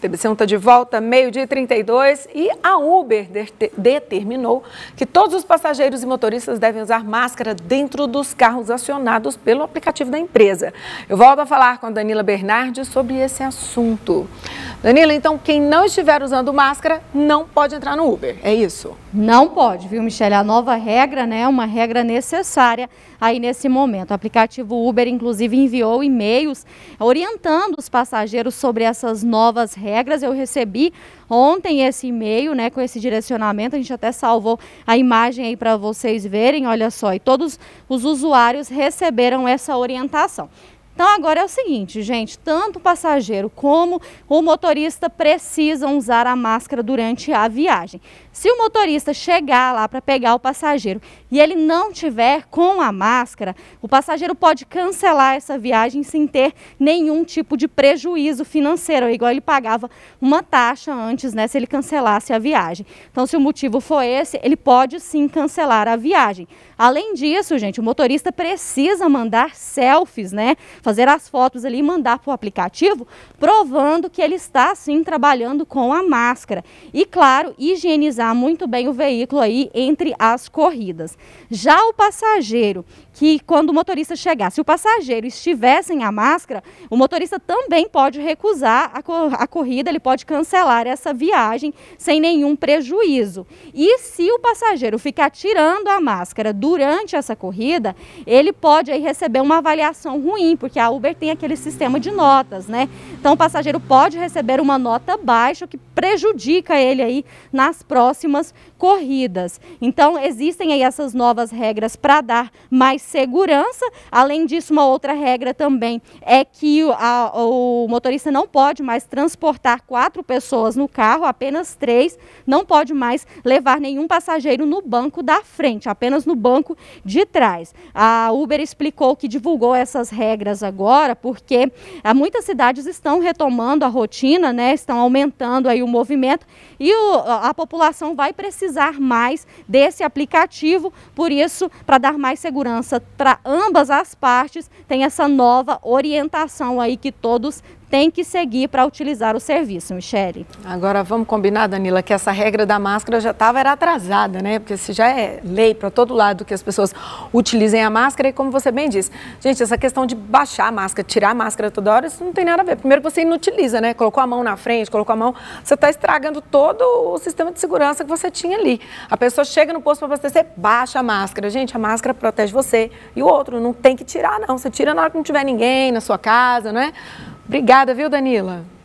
TBC1 está de volta, meio-dia 32, e a Uber de determinou que todos os passageiros e motoristas devem usar máscara dentro dos carros acionados pelo aplicativo da empresa. Eu volto a falar com a Danila Bernardi sobre esse assunto. Danila, então quem não estiver usando máscara não pode entrar no Uber, é isso? Não pode, viu, Michelle? A nova regra, né, uma regra necessária aí nesse momento. O aplicativo Uber, inclusive, enviou e-mails orientando os passageiros sobre essas novas regras regras. Eu recebi ontem esse e-mail, né, com esse direcionamento. A gente até salvou a imagem aí para vocês verem, olha só. E todos os usuários receberam essa orientação. Então agora é o seguinte, gente, tanto o passageiro como o motorista precisam usar a máscara durante a viagem. Se o motorista chegar lá para pegar o passageiro e ele não tiver com a máscara, o passageiro pode cancelar essa viagem sem ter nenhum tipo de prejuízo financeiro, igual ele pagava uma taxa antes, né, se ele cancelasse a viagem. Então, se o motivo for esse, ele pode sim cancelar a viagem. Além disso, gente, o motorista precisa mandar selfies, né? fazer as fotos ali e mandar para o aplicativo, provando que ele está sim trabalhando com a máscara. E claro, higienizar muito bem o veículo aí entre as corridas. Já o passageiro, que quando o motorista chegar, se o passageiro estiver sem a máscara, o motorista também pode recusar a, cor a corrida, ele pode cancelar essa viagem sem nenhum prejuízo. E se o passageiro ficar tirando a máscara durante essa corrida, ele pode aí receber uma avaliação ruim, porque que a Uber tem aquele sistema de notas, né? Então o passageiro pode receber uma nota baixa que prejudica ele aí nas próximas corridas. Então existem aí essas novas regras para dar mais segurança. Além disso, uma outra regra também é que a, o motorista não pode mais transportar quatro pessoas no carro, apenas três, não pode mais levar nenhum passageiro no banco da frente, apenas no banco de trás. A Uber explicou que divulgou essas regras agora porque ah, muitas cidades estão retomando a rotina, né? Estão aumentando aí o movimento e o, a população vai precisar mais desse aplicativo, por isso, para dar mais segurança para ambas as partes, tem essa nova orientação aí que todos tem que seguir para utilizar o serviço, Michele. Agora vamos combinar, Danila, que essa regra da máscara já estava era atrasada, né? Porque se já é lei para todo lado que as pessoas utilizem a máscara e como você bem disse, gente, essa questão de baixar a máscara, tirar a máscara toda hora, isso não tem nada a ver. Primeiro você inutiliza, né? Colocou a mão na frente, colocou a mão, você está estragando todo o sistema de segurança que você tinha ali. A pessoa chega no posto para abastecer, baixa a máscara. Gente, a máscara protege você e o outro, não tem que tirar não. Você tira na hora que não tiver ninguém na sua casa, não é? Obrigada, viu, Danila?